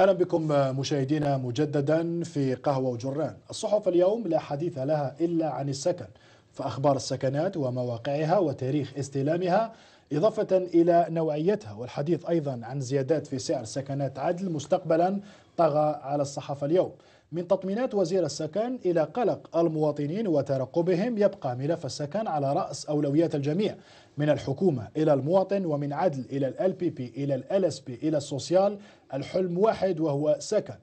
اهلا بكم مشاهدينا مجددا في قهوه وجران، الصحف اليوم لا حديث لها الا عن السكن، فاخبار السكنات ومواقعها وتاريخ استلامها اضافه الى نوعيتها، والحديث ايضا عن زيادات في سعر سكنات عدل مستقبلا طغى على الصحف اليوم. من تطمينات وزير السكن إلى قلق المواطنين وترقبهم يبقى ملف السكن على رأس أولويات الجميع من الحكومة إلى المواطن ومن عدل إلى ال بي بي إلى ال اس بي إلى السوسيال الحلم واحد وهو سكن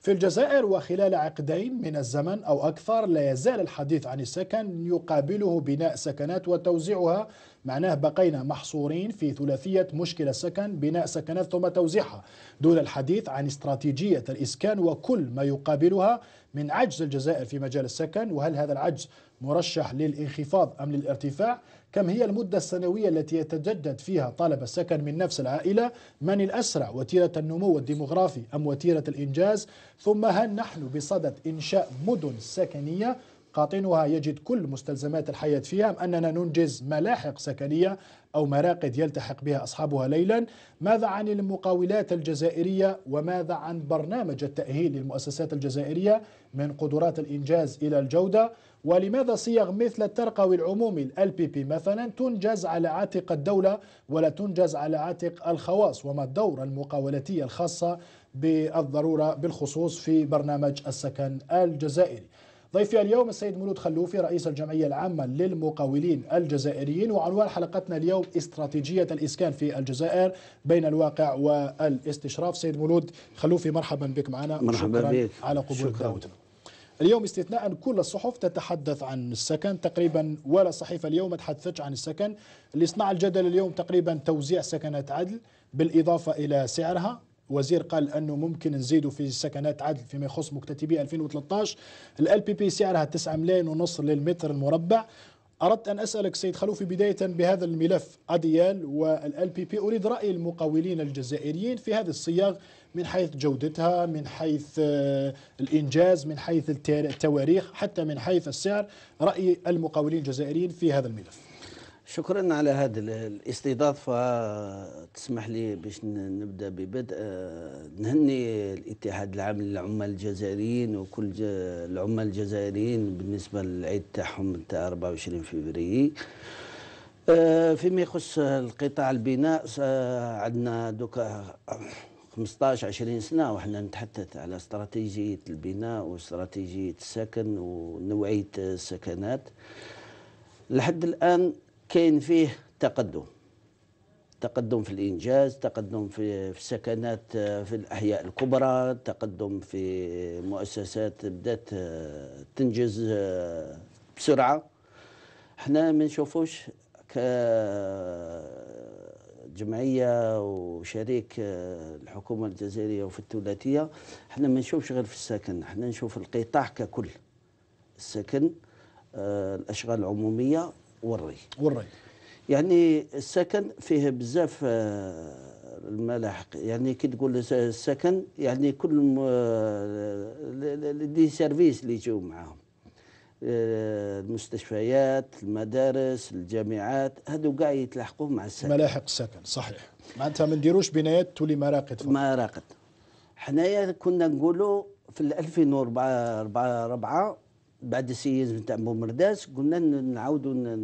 في الجزائر وخلال عقدين من الزمن أو أكثر لا يزال الحديث عن السكن يقابله بناء سكنات وتوزيعها معناه بقينا محصورين في ثلاثية مشكلة سكن بناء سكنات ثم توزيعها دون الحديث عن استراتيجية الإسكان وكل ما يقابلها من عجز الجزائر في مجال السكن وهل هذا العجز مرشح للانخفاض أم للارتفاع كم هي المدة السنوية التي يتجدد فيها طالب السكن من نفس العائلة من الأسرع وتيرة النمو الديمغرافي أم وتيرة الإنجاز ثم هل نحن بصدد إنشاء مدن سكنية قاطنها يجد كل مستلزمات الحياة فيها أم أننا ننجز ملاحق سكنية أو مراقد يلتحق بها أصحابها ليلا ماذا عن المقاولات الجزائرية وماذا عن برنامج التأهيل للمؤسسات الجزائرية من قدرات الإنجاز إلى الجودة ولماذا صيغ مثل الترقوي العمومي ال بي بي مثلا تنجز على عاتق الدولة ولا تنجز على عاتق الخواص وما الدور المقاولتي الخاصة بالضرورة بالخصوص في برنامج السكن الجزائري ضيفي اليوم السيد مولود خلوفي رئيس الجمعية العامة للمقاولين الجزائريين وعنوان حلقتنا اليوم استراتيجية الإسكان في الجزائر بين الواقع والاستشراف سيد مولود خلوفي مرحبا بك معنا مرحبا بك على قبول دعوتنا اليوم استثناء كل الصحف تتحدث عن السكن تقريبا ولا صحيفة اليوم تحدثتش عن السكن اللي صنع الجدل اليوم تقريبا توزيع سكنات عدل بالإضافة إلى سعرها وزير قال انه ممكن نزيدوا في سكنات عدل فيما يخص مكتتبي 2013 الال بي بي سعرها 9 ملايين ونص للمتر المربع أردت أن أسألك سيد خلوفي بداية بهذا الملف أديال والال بي بي أريد رأي المقاولين الجزائريين في هذه الصياغ من حيث جودتها من حيث آه، الإنجاز من حيث التواريخ حتى من حيث السعر رأي المقاولين الجزائريين في هذا الملف شكرا على هذه الاستضافة تسمح لي باش نبدأ ببدء نهني الاتحاد العام للعمال الجزائريين وكل العمال الجزائريين بالنسبة للعيد تاعهم تاع 24 فبراير آه، فيما يخص القطاع البناء آه، عندنا دوكا 15 20 سنه وحنا نتحدث على استراتيجيه البناء واستراتيجيه السكن ونوعيه السكنات لحد الان كاين فيه تقدم تقدم في الإنجاز تقدم في, السكنات آه، في الأحياء الكبرى تقدم في مؤسسات بدأت آه، تنجز آه، بسرعة احنا ما نشوفوش كجمعية وشريك الحكومة الجزائرية وفي الثلاثية احنا ما نشوفش غير في السكن احنا نشوف القطاع ككل السكن الأشغال العمومية والري والري يعني السكن فيه بزاف آه، الملاحق يعني كي تقول السكن يعني كل آه، دي سيرفيس اللي يجيو معاهم آه، المستشفيات المدارس الجامعات هادو كاع يتلاحقوا مع السكن ملاحق السكن صحيح معناتها ما نديروش بنايات تولي مراقد فقط مراقد حنايا كنا نقولوا في 2004 4 بعد السيز نتاع بومرداس قلنا نعاودوا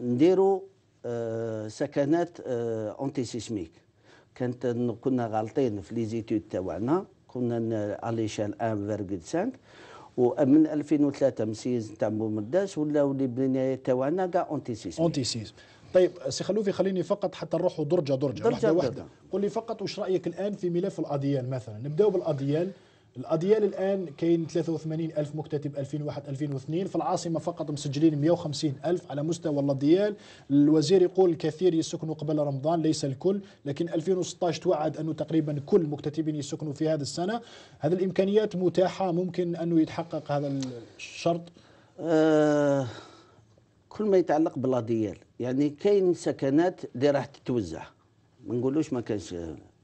نديروا آه، سكنات اونتي آه، سيسميك كانت كنا غالطين في لي زيتود تاعنا كنا على شان 1.5 ومن 2003 من السيز نتاع بومرداس ولاو لي بنايه تاعنا كاع اونتي سيسميك اونتي سيسميك طيب سي خلوفي خليني فقط حتى نروحوا درجه درجه, درجة واحده واحده قل لي فقط وش رايك الان في ملف الاديان مثلا نبداو بالاديان الأديال الآن كاين 83 ألف مكتتب 2001 2002 في العاصمة فقط مسجلين 150 ألف على مستوى الأديال الوزير يقول الكثير يسكنوا قبل رمضان ليس الكل لكن 2016 توعد أنه تقريبا كل المكتتبين يسكنوا في هذا السنة هذه الإمكانيات متاحة ممكن أنه يتحقق هذا الشرط آه كل ما يتعلق بالأديال يعني كاين سكنات اللي راح تتوزع ما نقولوش ما كانش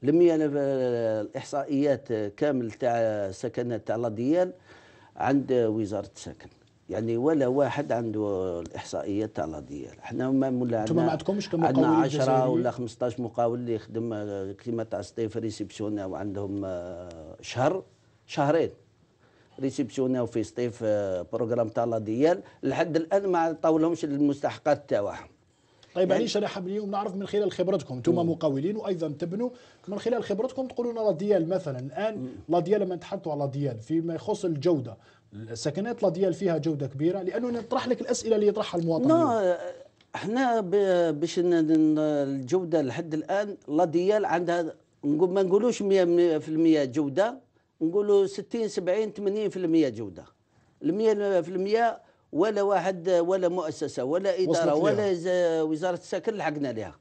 لمي انا الاحصائيات كامل تاع سكنات تاع لاديان عند وزاره السكن يعني ولا واحد عنده الاحصائيات تاع لاديان حنا ما مولا عندنا ما عندكمش عندنا 10 ولا 15 مقاول اللي يخدم كيما تاع ستيف ريسبسيون وعندهم آه، شهر شهرين ريسبسيون في ستيف آه، بروغرام تاع لاديال لحد الان ما طاولهمش المستحقات تاعهم طيب علاش انا حاب اليوم نعرف من خلال خبرتكم انتم مقاولين وايضا تبنوا من خلال خبرتكم تقولوا لنا ديال مثلا الان لا ديال لما نتحدثوا على ديال فيما يخص الجوده السكنات لا ديال فيها جوده كبيره لانه نطرح لك الاسئله اللي يطرحها المواطن احنا باش الجوده لحد الان لا ديال عندها نقول ما نقولوش 100% جوده نقولوا 60 70 80% جوده ال 100% ولا واحد ولا مؤسسه ولا اداره ولا وزاره السكن لحقنا لها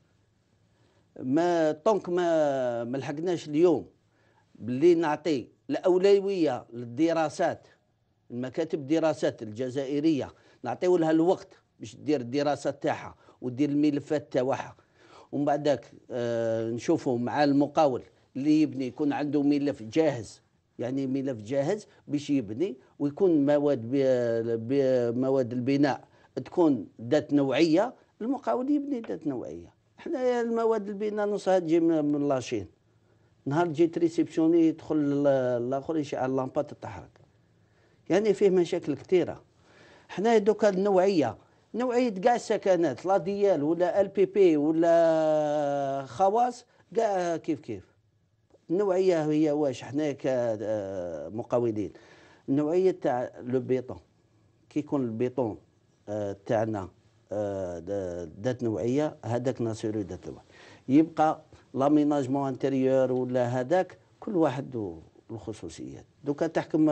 ما طنك ما ما لحقناش اليوم باللي نعطي الاولويه للدراسات المكاتب الدراسات الجزائريه نعطيو لها الوقت باش دير الدراسه تاعها ودير الملفات تاعها ومن بعدك آه نشوفوا مع المقاول اللي يبني يكون عنده ملف جاهز يعني ملف جاهز باش يبني ويكون مواد مواد البناء تكون ذات نوعيه المقاول يبني ذات نوعيه احنا المواد البناء نصها تجي من لاشين نهار جيت ريسبسيوني يدخل الاخر يشعل اللامبه تتحرك يعني فيه مشاكل كثيره احنا دوكا النوعيه نوعيه كاع السكنات لا ديال ولا ال بي بي ولا خواص كاع كيف كيف النوعيه هي واش حنا كمقاولين آه، النوعيه تاع لو بيطون كي يكون البيطون آه، تاعنا آه، ذات نوعيه هذاك ناسيرو ذات نوعيه يبقى لاميناجمون انتيريور ولا هذاك كل واحد الخصوصيات دوكا تحكم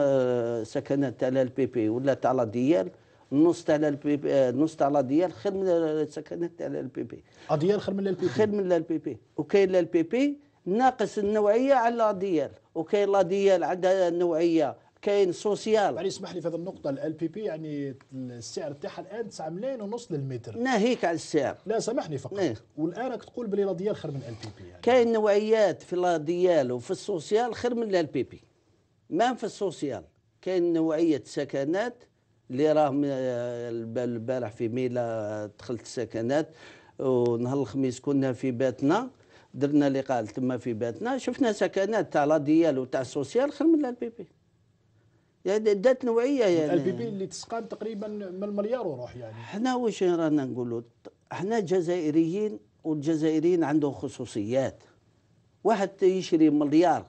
سكنات تاع البي بي ولا تاع لا ديال النص تاع البي بي النص تاع لا ديال خير من السكنات تاع البي بي اديال خير من البي بي خير من البي بي وكاين البي بي ناقص النوعيه على ديال وكاين لا ديال عندها نوعيه كاين سوسيال يعني اسمح لي في هذه النقطه ال بي بي يعني السعر تاعها الان 9 ملايين ونص للمتر ناهيك على السعر لا سامحني فقط ايه؟ والان راك تقول بلي لا ديال خير من ال بي بي يعني. كاين نوعيات في لا ديال وفي السوسيال خير من ال بي بي ما في السوسيال كاين نوعيه سكنات اللي راهم البارح في ميلا دخلت السكنات ونهار الخميس كنا في باتنا درنا لقاء تما في باتنا شفنا سكنات تاع لا ديال وتاع السوسيال خير من البي بي يعني دات نوعيه يعني البي بي اللي تسقان تقريبا من المليار وروح يعني حنا واش رانا نقولوا حنا جزائريين والجزائريين عندهم خصوصيات واحد يشري مليار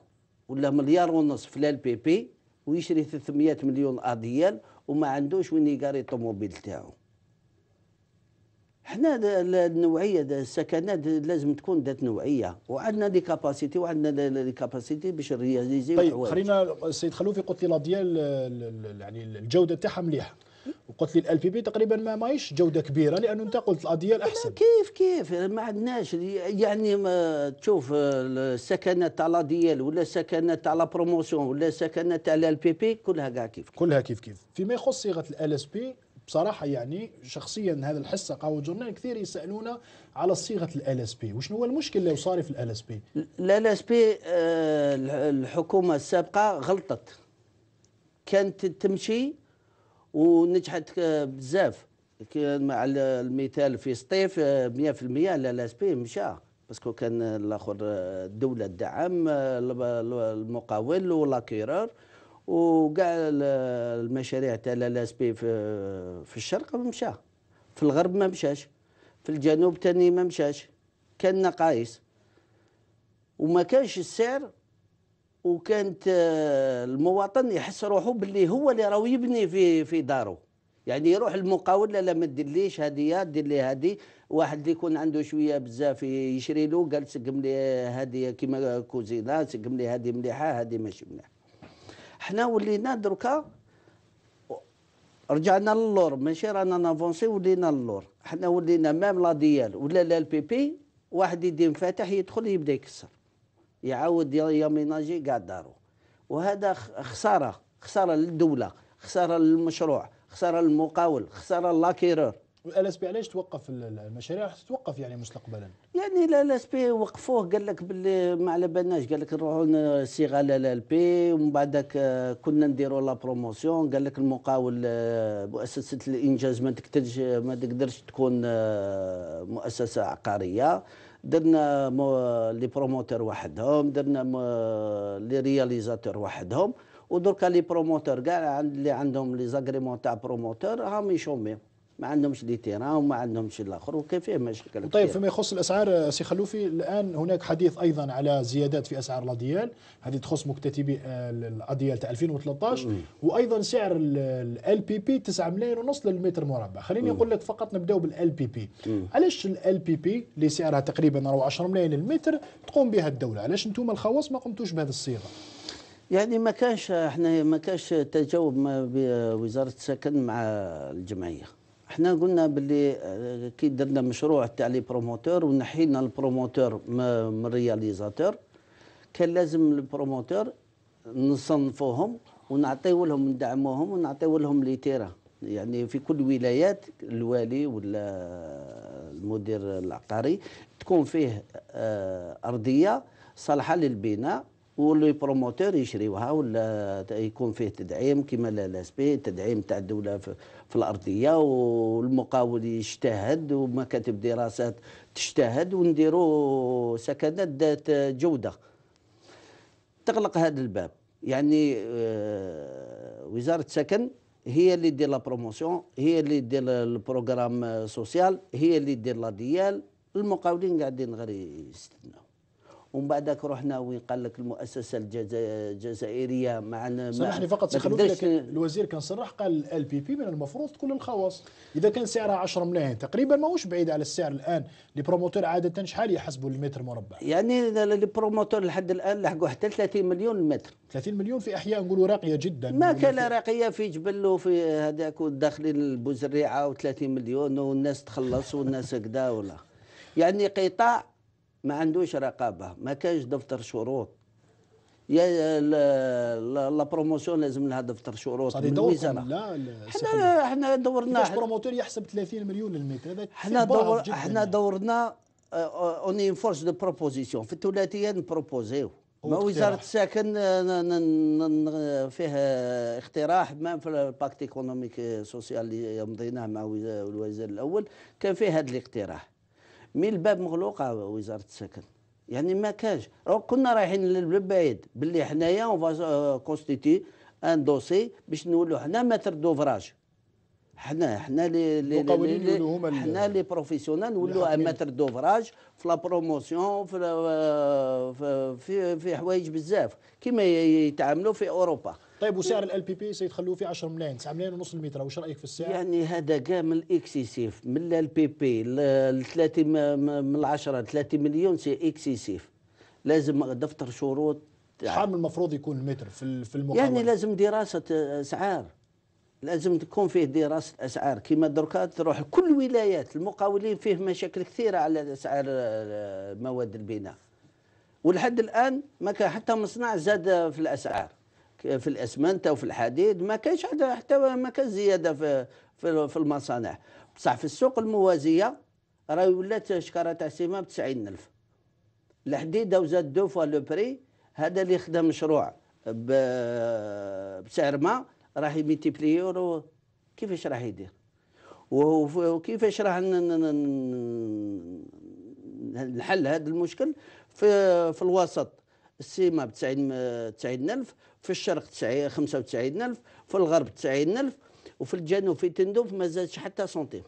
ولا مليار ونص في البي بي ويشري 300 مليون اديال وما عندوش وين يقاري الطوموبيل تاعو حنا النوعيه السكنات لازم تكون ذات نوعيه وعندنا لي كاباسيتي وعندنا لي كاباسيتي باش رياليزي طيب خلينا السيد خلوفي قلت لي لا ديال يعني الجوده تاعها مليحه وقلت لي الال بي بي تقريبا ما ماهيش جوده كبيره لانه انت قلت الاديال احسن كيف كيف ما عندناش يعني ما تشوف السكنات آه، تاع الاديال ولا السكنات تاع لا بروموسيون ولا السكنات تاع الال بي بي كلها كاع كيف كلها كيف كيف فيما يخص صيغه الال اس بي بصراحه يعني شخصيا هذا الحصه قهوه جورنال كثير يسالونا على صيغه ال اس بي وشنو هو المشكل اللي صار في ال اس بي ال اس آه، بي الحكومه السابقه غلطت كانت تمشي ونجحت آه، بزاف كان مع المثال في سطيف 100% آه، ال اس بي مشى باسكو كان الاخر الدوله الدعم المقاول ولاكيرور وكاع المشاريع تاع لاسبي بي في, في الشرق مشى في الغرب ما مشاش في الجنوب تاني ما مشاش كان نقايس وما كانش السعر وكانت آه، المواطن يحس روحه باللي هو اللي راه يبني في في داره يعني يروح المقاول لا ما ديرليش هذه دير لي هذه واحد اللي يكون عنده شويه بزاف يشري له قال سقم لي هذه كيما كوزينه سقم لي هذه مليحه هذه ماشي مليحه حنا ولينا دركا رجعنا للور ماشي رانا نافونسي ولينا للور حنا ولينا مام لا ديال ولا لا البي بي واحد يدي مفاتح يدخل يبدا يكسر يعاود يميناجي كاع دارو وهذا خساره خساره للدوله خساره للمشروع خساره للمقاول خساره لاكيرور الاس بي علاش توقف المشاريع راح تتوقف يعني مستقبلا يعني الاس بي وقفوه قال لك باللي ما على بالناش قال لك نروحوا صيغه بي ومن بعدك كنا نديروا لا بروموسيون قال لك المقاول آه، مؤسسه الانجاز ما تقدرش ما تقدرش تكون آه، مؤسسه عقاريه درنا لي بروموتور وحدهم درنا لي رياليزاتور وحدهم ودركا لي بروموتور كاع اللي عندهم لي زاغريمون تاع بروموتور راهم يشوميو ما عندهمش دي تيران وما عندهمش الاخر وكيف فيه مشاكل طيب فيما يخص الاسعار سي خلوفي الان هناك حديث ايضا على زيادات في اسعار الاديال هذه تخص مكتتبي آه، الاديال تاع 2013 مم. وايضا سعر ال بي بي 9 ملايين ونص للمتر مربع خليني اقول لك فقط نبداو بال بي بي علاش ال بي بي اللي سعرها تقريبا 10 ملايين المتر تقوم بها الدوله علاش انتم الخواص ما قمتوش بهذه الصيغه يعني ما كانش احنا ما كانش تجاوب بوزاره السكن مع الجمعيه احنا قلنا باللي آه، كي درنا مشروع تاع لي بروموتور ونحينا البروموتور من الرياليزاتور كان لازم البروموتور نصنفوهم ونعطيو لهم ندعموهم ونعطيو لهم لي تيرا يعني في كل ولايات الوالي ولا المدير العقاري تكون فيه آه، ارضيه صالحه للبناء واللي بروموتور يشريوها ولا يكون فيه تدعيم كما بي تدعيم تاع الدوله في, في الارضيه والمقاول يجتهد ومكاتب دراسات تجتهد ونديروا سكنات ذات جوده تغلق هذا الباب يعني آه، وزاره السكن هي اللي دير لا بروموسيون هي اللي دير البروغرام سوسيال هي اللي دير لا ديال المقاولين قاعدين غير يستناو ومن بعدك رحنا وين قال لك المؤسسه الجزائريه مع سامحني فقط لكن الوزير كان صرح قال ال بي بي من المفروض تكون الخواص اذا كان سعرها 10 ملايين تقريبا ماهوش بعيد على السعر الان لي بروموتور عاده شحال يحسبوا المتر مربع يعني لي بروموتور لحد الان لحقوا حتى 30 مليون متر 30 مليون في احياء نقولوا راقيه جدا ما كان راقيه في جبل وفي هذاك وداخلين البزريعه و30 مليون والناس تخلص والناس هكذا ولا يعني قطاع ما عندوش رقابه ما كانش دفتر شروط يا لا بروموسيون لازم لها دفتر شروط الوزاره لا احنا احنا دورنا باش بروموتور يحسب 30 مليون للمتر هذا احنا دور احنا دورنا اوني فورس دو بروبوزيسيون في الثلاثيه نبروبوزيو ما وزاره السكن آه، فيها اقتراح ما في الباكت ايكونوميك سوسيال اللي مضيناه مع الوزير الاول كان فيه هذا الاقتراح مي الباب مغلوق وزاره السكن يعني ما كانش كنا رايحين للبعيد باللي حنايا اون كونستيتي ان دوسي باش نولوا حنا متر دوفراج حنا حنا لي لي حنا لي بروفيسيونال نولوا متر دوفراج في لا بروموسيون في في في حوايج بزاف كيما يتعاملوا في اوروبا طيب وسعر نعم. ال بي بي سيتخلوه في 10 ملايين 9 ملايين ونص المتر واش رايك في السعر يعني هذا كامل اكسيسيف من ال بي بي ل 3 من 10 3 مليون سي اكسيسيف لازم دفتر شروط شحال من المفروض يكون المتر في في المقاولة يعني لازم دراسه اسعار لازم تكون فيه دراسه اسعار كما دركا تروح كل ولايات المقاولين فيه مشاكل كثيره على اسعار مواد البناء ولحد الان ما كان حتى مصنع زاد في الاسعار في الاسمنت وفي الحديد ما كانش حتى ما كان زياده في في المصانع بصح في السوق الموازيه راهي ولات شكاره تاع السيمان ب 90000 الحديده وزاد دو فوا لو بري هذا اللي خدا مشروع بسعر ما راح يورو كيفاش راح يدير وكيفاش راح نحل هذا المشكل في في الوسط السيما ب الف في الشرق 95000 في الغرب 90000 وفي الجنوب في تندوف ما زادش حتى سنتيم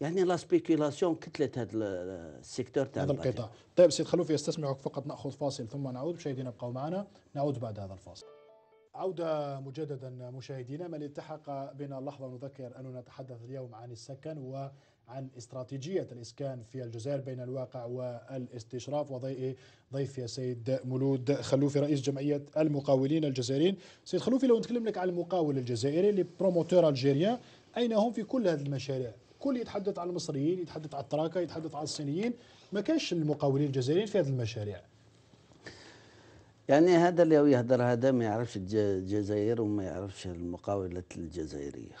يعني لا سبيكولاسيون كتلت هذا السيكتور تاع هذا القطاع طيب سيد خلوف استسمعك فقط ناخذ فاصل ثم نعود مشاهدينا ابقوا معنا نعود بعد هذا الفاصل عودة مجددا مشاهدينا من التحق بنا اللحظة نذكر أننا نتحدث اليوم عن السكن و عن استراتيجية الإسكان في الجزائر بين الواقع والاستشراف ضيفي سيد مولود خلوفي رئيس جمعية المقاولين الجزائريين سيد خلوفي لو نتكلم لك عن المقاول الجزائري لبروموتور بروموتور الجيريان أين هم في كل هذه المشاريع كل يتحدث عن المصريين يتحدث عن التراكة يتحدث عن الصينيين ما كانش المقاولين الجزائريين في هذه المشاريع يعني هذا اللي يهدر هذا ما يعرفش الجزائر وما يعرفش المقاولات الجزائريه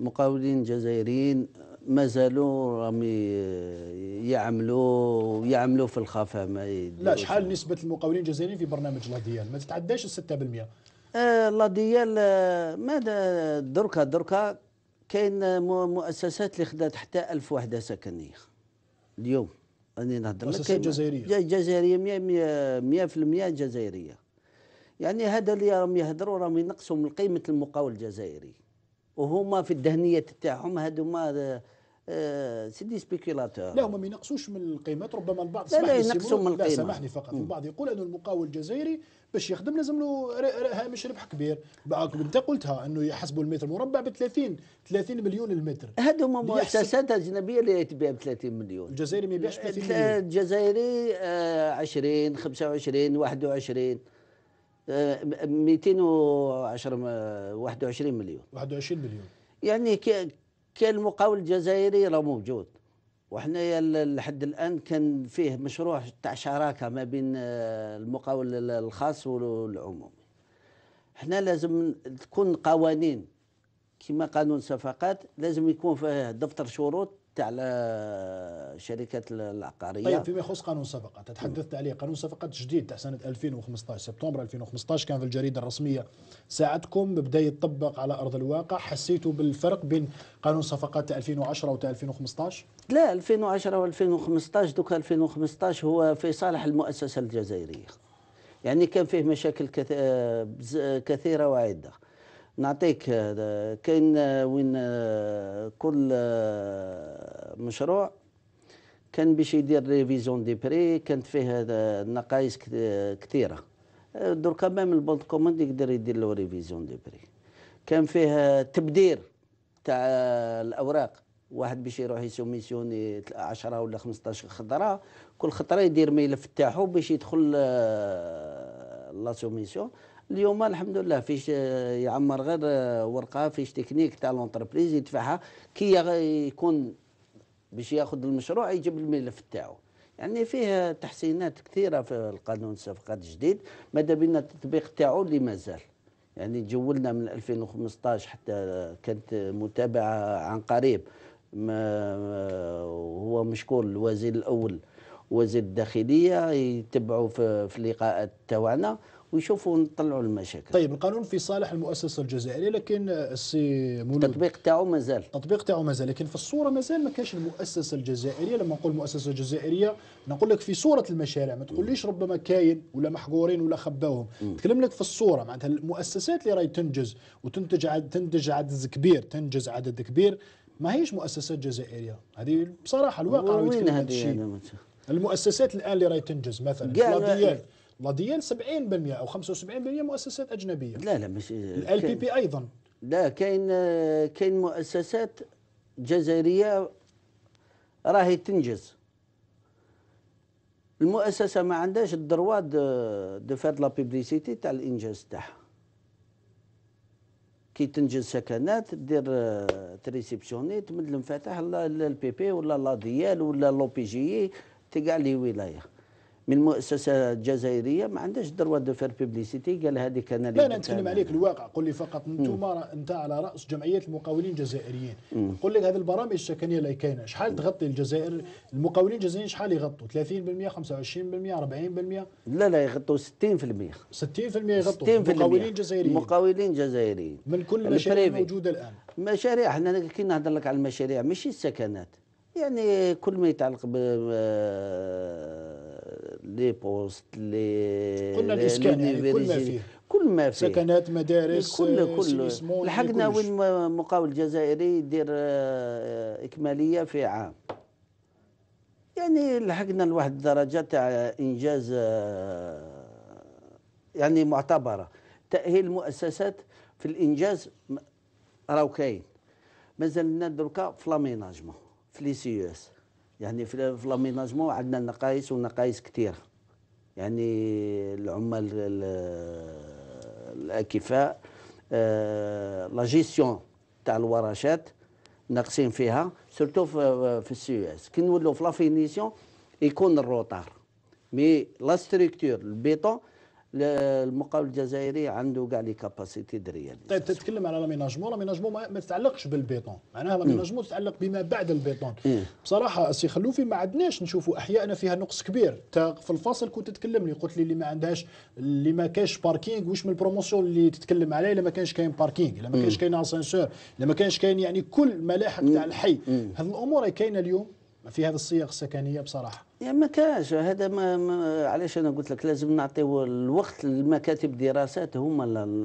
مقاولين جزائريين ما زالوا راهم يعملوا يعملوا في الخفاء ما لا شحال نسبه المقاولين الجزائريين في برنامج لا ديال ما تتعداش ال 6% آه لا ديال آه، ما دركا دركا كاين مؤسسات اللي خدات حتى 1000 وحده سكنيه اليوم راني نهضر لك مؤسسات جزائريه جزائريه 100% جزائريه يعني هذا اللي راهم يهضروا راهم ينقصوا من قيمه المقاول الجزائري وهما في الدهنيه تاعهم هذوما آه سيدي سبيكيلاتور لا هما ما ينقصوش من القيمات ربما البعض لا لا ينقصوا من القيمه لا سامحني فقط البعض يقول انه المقاول الجزائري باش يخدم لازم له هامش ربح كبير انت قلتها انه يحسبوا المتر المربع ب 30 30 مليون المتر هذوما مؤسسات اجنبيه اللي تبيع ب 30 مليون الجزائري ما يبيعش ب 30 مليون الجزائري آه 20 25 21 210 21 مليون 21 مليون يعني كان المقاول الجزائري راه موجود وحنا لحد الان كان فيه مشروع تاع شراكه ما بين آه، المقاول الخاص والعمومي حنا لازم تكون قوانين كما قانون الصفقات لازم يكون فيه دفتر شروط تاع شركه العقاريه طيب فيما يخص قانون صفقه تحدثت عليه قانون صفقه الجديد تاع سنه 2015 سبتمبر 2015 كان في الجريده الرسميه ساعتكم بدا يطبق على ارض الواقع حسيتوا بالفرق بين قانون صفقات تاع 2010 وتاع 2015 لا 2010 و2015 دوك 2015 هو في صالح المؤسسه الجزائريه يعني كان فيه مشاكل آه، آه، كثيره وعده نعطيك آه، كاين آه، وين آه، كل مشروع كان باش يدير ريفيزيون دي بري كانت فيه نقائص كثيره دركا ميم البولد كوموند يقدر يدير له ريفيزيون دي بري كان فيه تبدير تاع الاوراق واحد باش يروح يسوميسيوني 10 ولا 15 خضره كل خطره يدير ملف تاعو باش يدخل لا سوميسيون اليوم الحمد لله فيش آه، يعمر غير آه، ورقه فيش تكنيك تاع لونتربريز يدفعها كي يكون باش ياخذ المشروع يجيب الملف تاعو يعني فيه تحسينات كثيره في القانون الصفقات الجديد ماذا بينا التطبيق تاعو اللي مازال يعني جولنا من 2015 حتى كانت متابعه عن قريب ما آه، هو مشكور الوزير الاول وزير الداخليه يتبعوا في, في اللقاءات تاعنا ويشوفوا ونطلعوا المشاكل طيب القانون في صالح المؤسسه الجزائريه لكن السي مولود التطبيق تاعو مازال التطبيق تاعو مازال لكن في الصوره مازال ما كانش المؤسسه الجزائريه لما نقول مؤسسه جزائريه نقول لك في صوره المشاريع ما تقوليش ربما كاين ولا محقورين ولا خباوهم نتكلم لك في الصوره معناتها المؤسسات اللي راهي تنجز وتنتج عدد تنتج عدد كبير تنجز عدد كبير ما هيش مؤسسات جزائريه هذه بصراحه الواقع وين هذه يعني؟ المؤسسات الان اللي راهي تنجز مثلا لا ديال 70% او 75% مؤسسات اجنبيه لا لا مش ال بي بي ايضا لا كاين كاين مؤسسات جزائريه راهي تنجز المؤسسه ما عندهاش الدروا دو فات لا بيبليسيتي تاع الانجاز تاعها كي تنجز سكنات دير آه، تريسيبسيوني تمد المفاتح البي بي ولا لا ديال ولا لو بي جي تقع لي ولايه من مؤسسه جزائريه ما عندهاش دروا دو فير بيبليسيتي قال هذه كان لا نتكلم عليك الواقع قل لي فقط انتم انت على راس جمعيه المقاولين الجزائريين قول لك هذه البرامج السكنيه اللي كاينه شحال تغطي الجزائر المقاولين الجزائريين شحال يغطوا 30% 25% 40% لا لا يغطوا 60% 60% يغطوا 60% المقاولين الجزائريين المقاولين الجزائريين من كل المشاريع الموجوده الان مشاريع احنا كي نهضر لك على المشاريع ماشي السكنات يعني كل ما يتعلق ب لي بوست لي قلنا الاسكان يعني كل ما فيه كل ما فيه سكنات مدارس كل كل لحقنا وين مقاول جزائري يدير آه، اكماليه في عام يعني لحقنا لواحد الدرجه تاع انجاز آه، يعني معتبره تاهيل المؤسسات في الانجاز راهو كاين مازلنا دركا في لاميناجمون في لي سي اس يعني في لاميناجمون عندنا نقايص ونقايص كثيره يعني العمال الاكفاء آه، لا جيستيون تاع الورشات ناقصين فيها سورتو في السي اس كي نولوا في لافينيسيون يكون الروطار مي لا ستركتور البيطون المقاول الجزائري عنده كاع لي كاباسيتي دريال طيب تتكلم على لاميناجمون لاميناجمون ما تتعلقش بالبيطون معناها لاميناجمون تتعلق بما بعد البيطون بصراحه السي خلوفي ما عدناش نشوفوا احيائنا فيها نقص كبير في الفاصل كنت تتكلم لي قلت لي اللي ما عندهاش اللي ما كاش باركينغ واش من البروموسيون اللي تتكلم عليه لما ما كانش كاين باركينغ لما ما كانش كاين اسانسور لما ما كانش كاين يعني كل ملاحق تاع الحي هذه الامور كاينه اليوم في هذه الصيغ السكنيه بصراحه يا ما كاش هذا ما, ما علاش انا قلت لك لازم نعطيو الوقت للمكاتب دراسات هما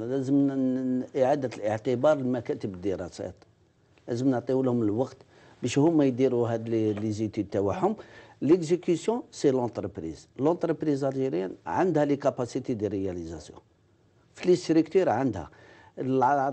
لازم اعاده الاعتبار لمكاتب الدراسات لازم نعطيو لهم الوقت باش هما يديروا هاد لي زيتود تاعهم ليكزيكسيون سي لونتربريز لونتربريز الجيريان عندها لي كاباسيتي دي رياليزاسيون في لي ستركتور عندها بصح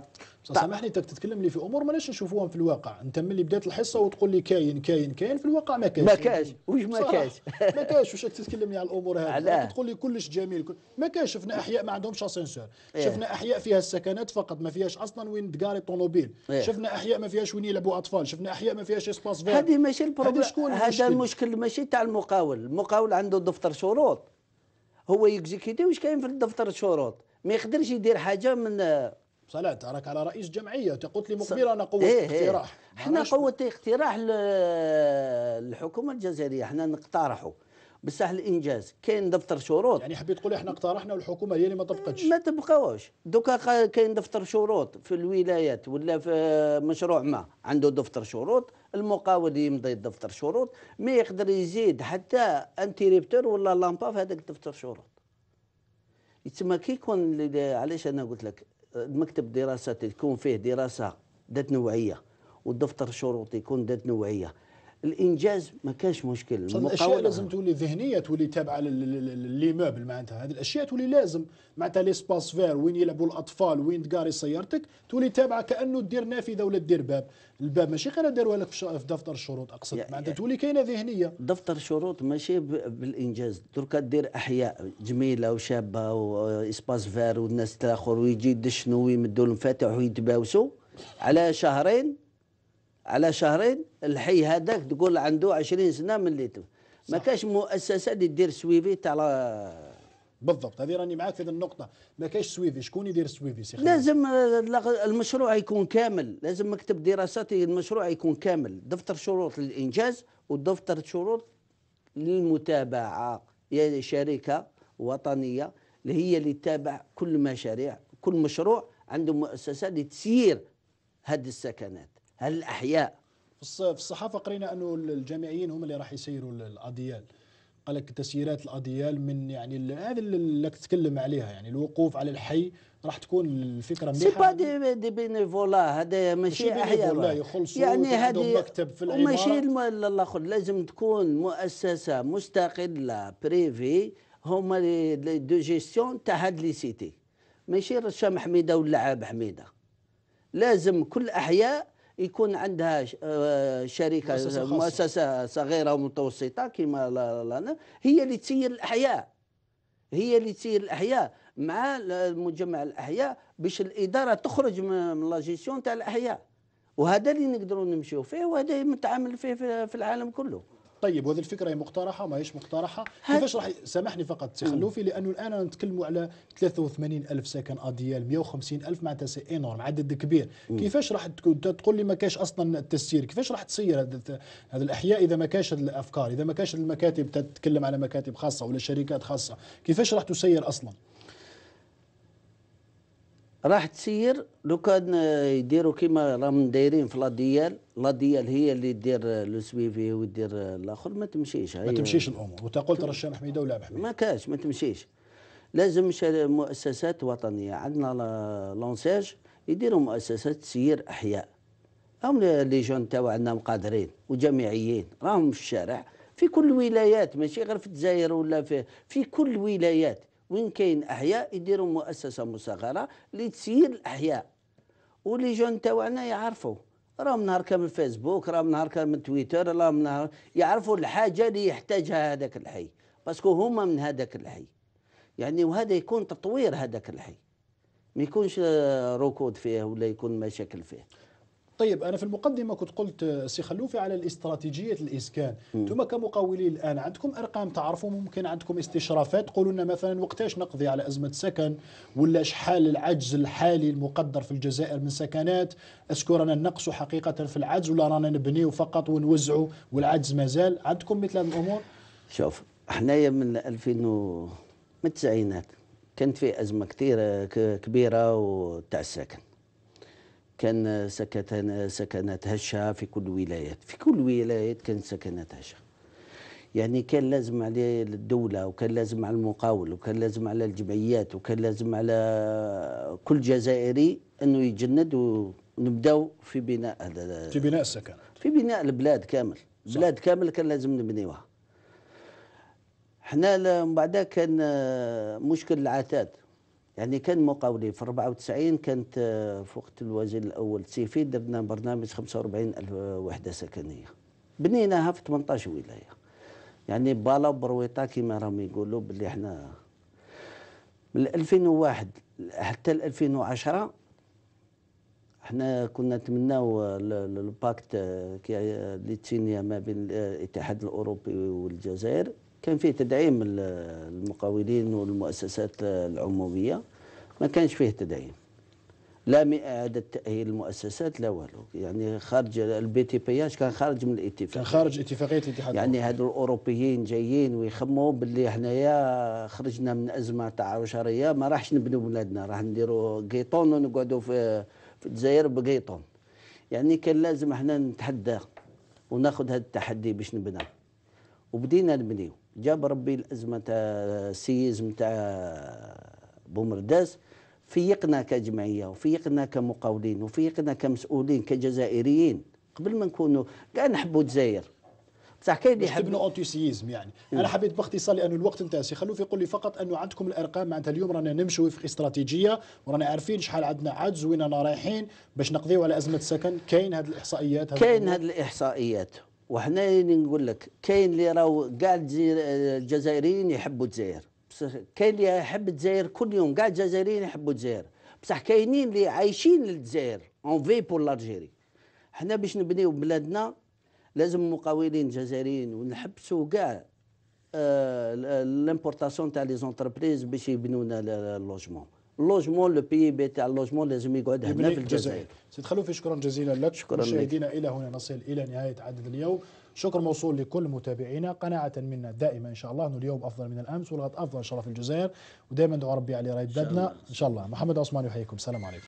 سامحني انت تتكلم لي في امور ما نشوفوهم في الواقع انت ملي بدات الحصه وتقول لي كاين كاين كاين في الواقع ما كاينش ما كاش واش ما كاش ما كاش واش تتكلم لي على الامور هذه تقول لي كلش جميل كل... ما كاش شفنا احياء ما عندهمش اسانسور إيه. شفنا احياء فيها السكنات فقط ما فيهاش اصلا وين تقاري الطوموبيل إيه. شفنا احياء ما فيهاش وين يلعبوا اطفال شفنا احياء ما فيهاش اسباس فير هذه ماشي البروبليم هذا المشكل ماشي تاع المقاول المقاول عنده دفتر شروط هو يكزيكيتي واش كاين في الدفتر الشروط ما يقدرش يدير حاجه من صلاة راك على رئيس جمعية قلت لي مقبل أنا قوة إيه, إيه. اقتراح احنا قوة اقتراح الحكومة الجزائرية احنا نقترحوا بصح الانجاز كاين دفتر شروط يعني حبيت تقول احنا اقترحنا والحكومه هي اللي ما طبقتش ما طبقوش دوكا كاين دفتر شروط في الولايات ولا في مشروع ما عنده دفتر شروط المقاول يمضي دفتر شروط ما يقدر يزيد حتى انتريبتور ولا لامبا في هذاك دفتر شروط يتسمى كي يكون علاش انا قلت لك مكتب دراسات يكون فيه دراسه ذات نوعيه والدفتر الشروطي يكون ذات نوعيه الانجاز ما كانش مشكل الاشياء لازم تولي ذهنيه تولي تابعه موبل معناتها هذه الاشياء تولي لازم معناتها ليسباس فير وين يلعبوا الاطفال وين تقاري سيارتك تولي تابعه كانه دير نافذه ولا دير باب الباب ماشي غير داروها لك في دفتر الشروط اقصد يعني معناتها تولي كاينه ذهنيه دفتر الشروط ماشي بالانجاز درك دير احياء جميله وشابه واسباس فير والناس تاخر ويجي يدشنوا ويمدوا المفاتح ويتباوسوا على شهرين على شهرين الحي هذاك تقول عنده 20 سنه من اللي ما كاش مؤسسه اللي دير سويفي تاع بالضبط هذه راني معاك في هذه النقطة ما كاش سويفي شكون يدير سويفي سي لازم المشروع يكون كامل لازم مكتب دراساتي المشروع يكون كامل دفتر شروط للإنجاز ودفتر شروط للمتابعة يعني شركة وطنية اللي هي اللي تتابع كل مشاريع كل مشروع عنده مؤسسة لتسيير هذه السكنات هل الأحياء في الصحافة قرينا أنه الجامعيين هم اللي راح يسيروا الأديال قال لك تسييرات الأديال من يعني هذا اللي تتكلم عليها يعني الوقوف على الحي راح تكون الفكره مليحه سي با دي, دي بينيفولا هذا ماشي احياء يعني هذه مكتب في العماره ماشي الاخر لازم تكون مؤسسه مستقله بريفي هما لي دو جيستيون تاع هاد لي سيتي ماشي رشام حميده ولا عاب حميده لازم كل احياء يكون عندها آه، شركه مؤسسه, مؤسسة صغيره ومتوسطه كما لنا هي اللي تسير الاحياء هي اللي تسير الاحياء مع مجمع الاحياء باش الاداره تخرج من لا جيسيون تاع الاحياء وهذا اللي نقدروا نمشيو فيه وهذا متعامل فيه في العالم كله طيب وهذه الفكره هي مقترحه ما هيش مقترحه كيفاش راح سامحني فقط سي خلوفي لانه الان نتكلموا على 83 الف سكن اديال 150 الف معناتها سي انورم عدد كبير كيفاش راح تكون تقول لي ما كاش اصلا التسيير كيفاش راح تسير هذا الاحياء اذا ما كاش الافكار اذا ما كاش المكاتب تتكلم على مكاتب خاصه ولا شركات خاصه كيفاش راح تسير اصلا راح تسير لو كان يديروا كيما راهم دايرين في لاديال لاديال هي اللي دير لو سويفي ودير الاخر ما تمشيش ما تمشيش الامور وتقول ترى الشام حميده ولا حميده ما كاش ما تمشيش لازم مؤسسات وطنيه عندنا لونسيج يديروا مؤسسات تسير احياء هم لي جون تاعنا مقادرين وجامعيين راهم في الشارع في كل الولايات ماشي غير في الجزائر ولا في في كل الولايات وين كاين احياء يديروا مؤسسه مصغره اللي تسير الاحياء ولي جون تاعنا يعرفوا راهم نهار كامل فيسبوك راهم نهار كامل تويتر راهم نهار يعرفوا الحاجه اللي يحتاجها هذاك الحي باسكو هما من هذاك الحي يعني وهذا يكون تطوير هذاك الحي ما يكونش ركود فيه ولا يكون مشاكل فيه طيب انا في المقدمه كنت قلت سي خلوفي على استراتيجيه الاسكان انتم كمقاولين الان عندكم ارقام تعرفوا ممكن عندكم استشرافات تقولوا لنا مثلا وقتاش نقضي على ازمه سكن ولا شحال العجز الحالي المقدر في الجزائر من سكنات اسكو رانا نقصوا حقيقه في العجز ولا رانا نبنيو فقط ونوزعوا والعجز مازال عندكم مثل هذه الامور شوف حنايا من 2000 و... من التسعينات كانت في ازمه كثيره كبيره وتاع السكن كان سكن سكنات هشة في كل ولايات في كل ولايات كان سكنات هشة يعني كان لازم على الدولة وكان لازم على المقاول وكان لازم على الجمعيات وكان لازم على كل جزائري أنه يجند ونبداو في بناء هذا في بناء السكنات في بناء البلاد كامل صح. بلاد كامل كان لازم نبنيوها حنا من بعدها كان مشكل العتاد يعني كان مقاولين في 94 كانت آه، في وقت الوزير الاول سيفي درنا برنامج 45 الف وحده سكنيه بنيناها في 18 ولايه يعني بالا وبرويطه كما راهم يقولوا باللي احنا من 2001 حتى 2010 احنا كنا نتمناو الباكت آه، آه، اللي تسينيا ما بين الاتحاد الاوروبي والجزائر كان فيه تدعيم المقاولين والمؤسسات العمومية ما كانش فيه تدعيم لا إعادة تأهيل المؤسسات لا والو يعني خارج البي تي بي كان خارج من الاتفاق كان خارج اتفاقية الاتحاد يعني هادو الأوروبيين جايين ويخموا باللي حنايا خرجنا من أزمة تاع عشرية ما راحش نبنوا بلادنا راح نديروا قيطون ونقعدوا في في الجزائر بقيطون يعني كان لازم احنا نتحدى وناخذ هذا التحدي باش نبنى وبدينا نبنيو جاب ربي الازمه تاع السيزم تاع بومرداس فيقنا كجمعيه وفيقنا كمقاولين وفيقنا كمسؤولين كجزائريين قبل ما نكونوا كاع نحبوا الجزائر بصح كاين اللي يحب يعني م. إيه. انا حبيت باختصار لان الوقت انتهى سي خلوف يقول لي فقط انه عندكم الارقام معناتها اليوم رانا نمشوا وفق استراتيجيه ورانا عارفين شحال عندنا عجز وين رانا رايحين باش نقضيو على ازمه السكن كاين هذه الاحصائيات كاين هذه الاحصائيات وحنا نقول لك كاين اللي راهو كاع الجزائريين يحبوا الجزائر بصح كاين اللي يحب الجزائر كل يوم كاع الجزائريين يحبوا الجزائر بصح كاينين اللي عايشين للجزائر اون في بور لالجيري حنا باش نبنيو بلادنا لازم مقاولين جزائريين ونحبسوا كاع آه لامبورتاسيون تاع لي زونتربريز باش يبنونا اللوجمون لوجمون لو بي تاع اللوجمون لازم يقعد هنا في الجزائر سيد خلوفي شكرا جزيلا لك شكرا مشاهدينا الى هنا نصل الى نهايه عدد اليوم شكر موصول لكل متابعينا قناعة منا دائما إن شاء الله أنه اليوم أفضل من الأمس والغد أفضل إن شاء الله في الجزائر ودائما دعوا ربي على رايد بدنا إن شاء الله محمد عثمان يحييكم السلام عليكم